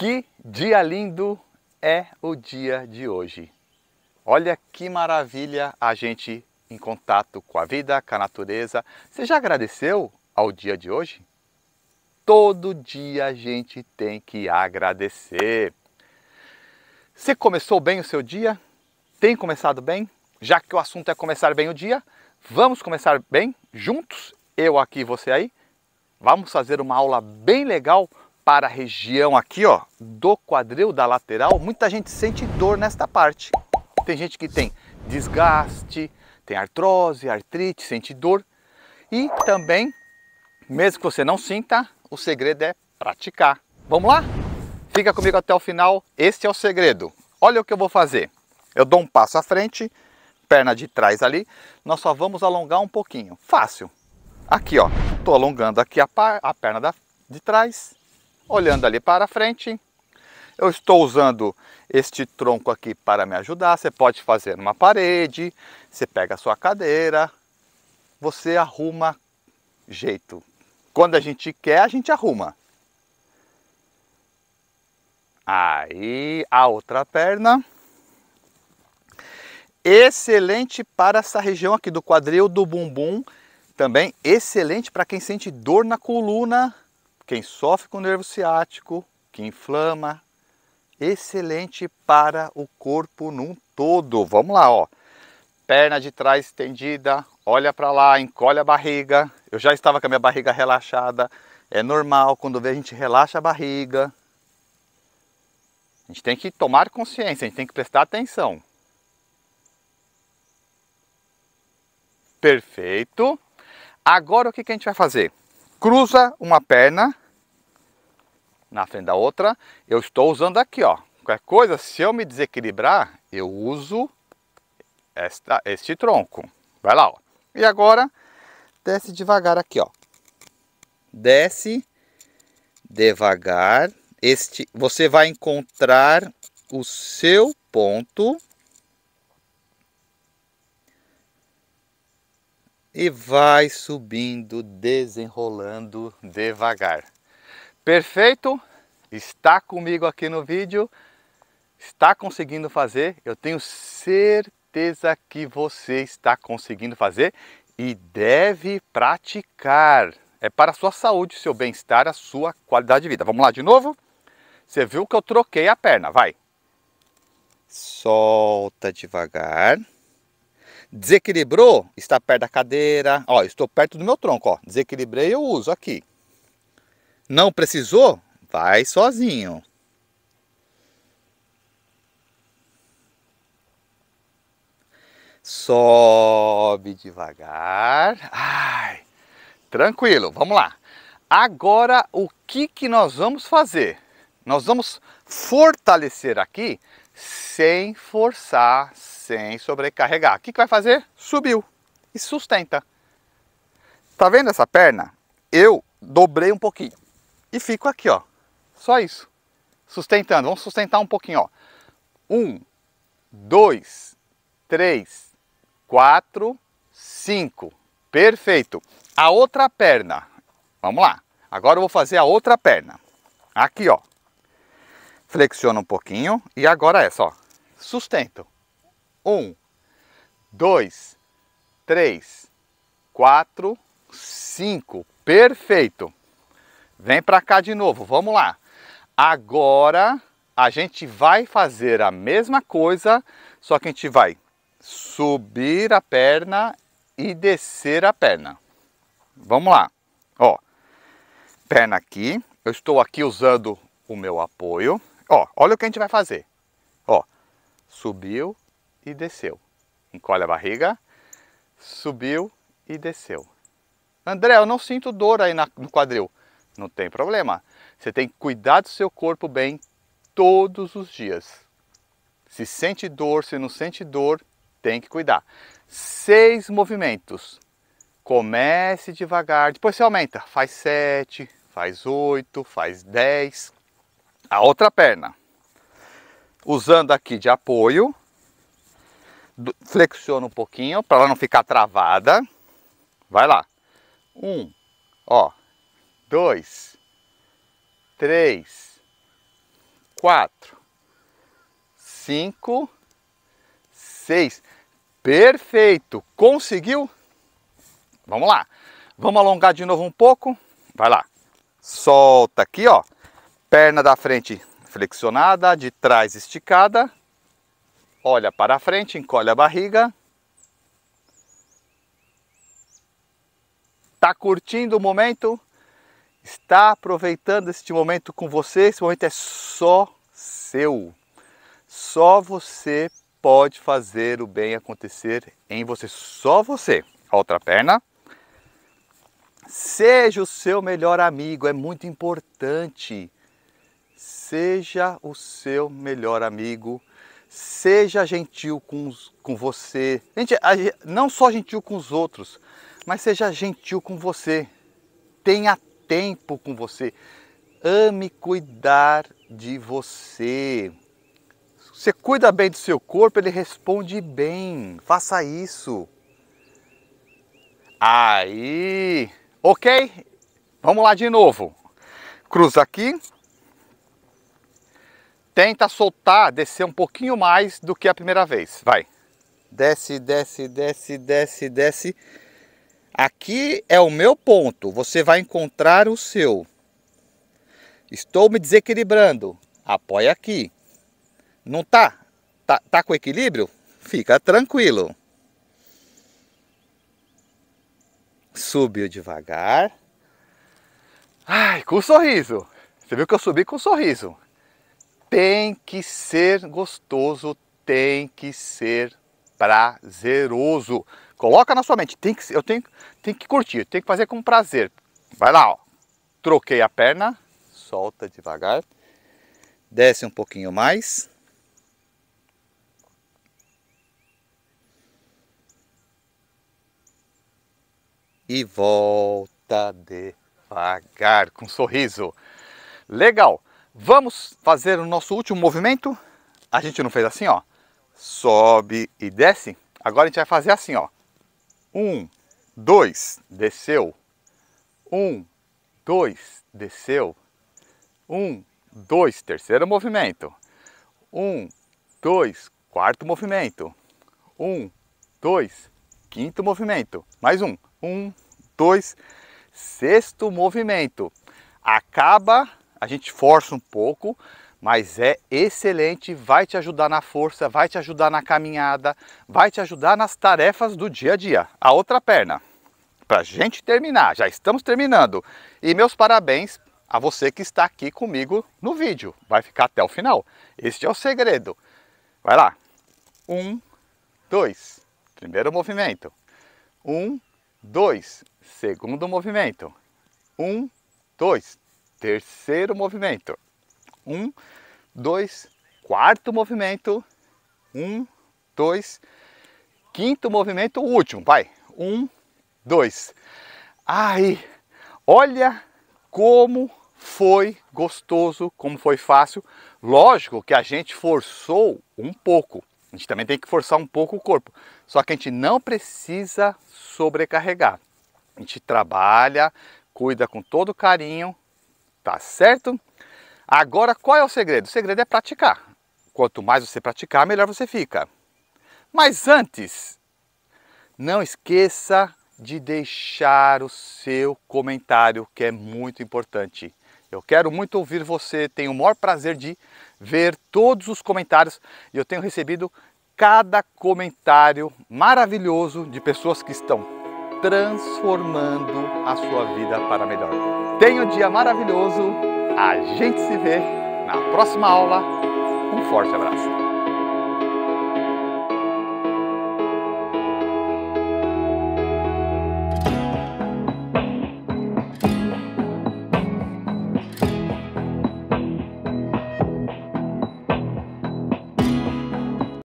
Que dia lindo é o dia de hoje. Olha que maravilha a gente em contato com a vida, com a natureza. Você já agradeceu ao dia de hoje? Todo dia a gente tem que agradecer. Você começou bem o seu dia? Tem começado bem? Já que o assunto é começar bem o dia, vamos começar bem juntos? Eu aqui, você aí? Vamos fazer uma aula bem legal para a região aqui, ó, do quadril da lateral, muita gente sente dor nesta parte. Tem gente que tem desgaste, tem artrose, artrite, sente dor. E também, mesmo que você não sinta, o segredo é praticar. Vamos lá? Fica comigo até o final, esse é o segredo. Olha o que eu vou fazer. Eu dou um passo à frente, perna de trás ali, nós só vamos alongar um pouquinho. Fácil. Aqui, ó, tô alongando aqui a, a perna da, de trás, olhando ali para frente. Eu estou usando este tronco aqui para me ajudar. Você pode fazer numa parede, você pega a sua cadeira, você arruma jeito. Quando a gente quer, a gente arruma. Aí, a outra perna. Excelente para essa região aqui do quadril do bumbum. Também excelente para quem sente dor na coluna, quem sofre com nervo ciático, que inflama, excelente para o corpo num todo. Vamos lá, ó. Perna de trás estendida, olha para lá, encolhe a barriga. Eu já estava com a minha barriga relaxada. É normal quando vê a gente relaxa a barriga. A gente tem que tomar consciência, a gente tem que prestar atenção. Perfeito. Agora o que, que a gente vai fazer? Cruza uma perna na frente da outra, eu estou usando aqui, ó. Qualquer coisa, se eu me desequilibrar, eu uso esta, este tronco. Vai lá, ó. E agora, desce devagar aqui, ó. Desce devagar. Este, você vai encontrar o seu ponto. E vai subindo, desenrolando devagar. Perfeito? Está comigo aqui no vídeo? Está conseguindo fazer? Eu tenho certeza que você está conseguindo fazer e deve praticar. É para a sua saúde, seu bem-estar, a sua qualidade de vida. Vamos lá de novo? Você viu que eu troquei a perna, vai. Solta devagar. Desequilibrou? Está perto da cadeira. Ó, estou perto do meu tronco, ó. Desequilibrei, eu uso aqui. Não precisou? Vai sozinho. Sobe devagar. Ai, tranquilo, vamos lá. Agora, o que, que nós vamos fazer? Nós vamos fortalecer aqui sem forçar, sem sobrecarregar. O que, que vai fazer? Subiu e sustenta. Tá vendo essa perna? Eu dobrei um pouquinho e fico aqui, ó. Só isso. Sustentando. Vamos sustentar um pouquinho, ó. Um, dois, três, quatro, cinco. Perfeito. A outra perna. Vamos lá. Agora eu vou fazer a outra perna. Aqui, ó. Flexiona um pouquinho. E agora essa, ó. Sustento. Um, dois, três, quatro, cinco. Perfeito. Vem para cá de novo, vamos lá. Agora a gente vai fazer a mesma coisa, só que a gente vai subir a perna e descer a perna. Vamos lá. Ó, perna aqui. Eu estou aqui usando o meu apoio. Ó, olha o que a gente vai fazer. Ó, subiu e desceu. Encolhe a barriga, subiu e desceu. André, eu não sinto dor aí na, no quadril. Não tem problema. Você tem que cuidar do seu corpo bem todos os dias. Se sente dor, se não sente dor, tem que cuidar. Seis movimentos. Comece devagar, depois você aumenta. Faz sete, faz oito, faz dez. A outra perna. Usando aqui de apoio, flexiona um pouquinho para ela não ficar travada. Vai lá. Um, ó, dois, três, quatro, cinco, seis. Perfeito! Conseguiu? Vamos lá. Vamos alongar de novo um pouco. Vai lá. Solta aqui, ó. Perna da frente flexionada, de trás esticada. Olha para frente, encolhe a barriga. Tá curtindo o momento? está aproveitando este momento com você. Esse momento é só seu. Só você pode fazer o bem acontecer em você. Só você. outra perna. Seja o seu melhor amigo, é muito importante. Seja o seu melhor amigo. Seja gentil com, com você. Gente, não só gentil com os outros, mas seja gentil com você. Tenha tempo com você. Ame cuidar de você. Você cuida bem do seu corpo, ele responde bem. Faça isso. Aí, ok? Vamos lá de novo. Cruza aqui. Tenta soltar, descer um pouquinho mais do que a primeira vez. Vai. Desce, desce, desce, desce, desce. Aqui é o meu ponto, você vai encontrar o seu. Estou me desequilibrando, apoia aqui. Não tá? Tá, tá com equilíbrio? Fica tranquilo. Subiu devagar. Ai, com um sorriso. Você viu que eu subi com um sorriso. Tem que ser gostoso, tem que ser prazeroso. Coloca na sua mente, tem que, eu tenho, tem que curtir, tem que fazer com prazer. Vai lá, ó. troquei a perna, solta devagar, desce um pouquinho mais. E volta devagar, com um sorriso. Legal, vamos fazer o nosso último movimento. A gente não fez assim, ó. Sobe e desce. Agora a gente vai fazer assim, ó. Um, dois, desceu. Um, dois, desceu. Um, dois, terceiro movimento. Um, dois, quarto movimento. Um, dois, quinto movimento. Mais um. Um, dois, sexto movimento. Acaba, a gente força um pouco, mas é excelente, vai te ajudar na força, vai te ajudar na caminhada, vai te ajudar nas tarefas do dia a dia. A outra perna, para gente terminar, já estamos terminando. E meus parabéns a você que está aqui comigo no vídeo, vai ficar até o final. Este é o segredo. Vai lá, um, dois, primeiro movimento, um, dois, segundo movimento, um, dois, terceiro movimento. Um, dois, quarto movimento. Um, dois, quinto movimento, último, vai. Um, dois. Aí, olha como foi gostoso, como foi fácil. Lógico que a gente forçou um pouco. A gente também tem que forçar um pouco o corpo. Só que a gente não precisa sobrecarregar. A gente trabalha, cuida com todo carinho, tá certo? Agora, qual é o segredo? O segredo é praticar. Quanto mais você praticar, melhor você fica. Mas antes, não esqueça de deixar o seu comentário, que é muito importante. Eu quero muito ouvir você, tenho o maior prazer de ver todos os comentários e eu tenho recebido cada comentário maravilhoso de pessoas que estão transformando a sua vida para melhor. Tenha um dia maravilhoso! A gente se vê na próxima aula. Um forte abraço.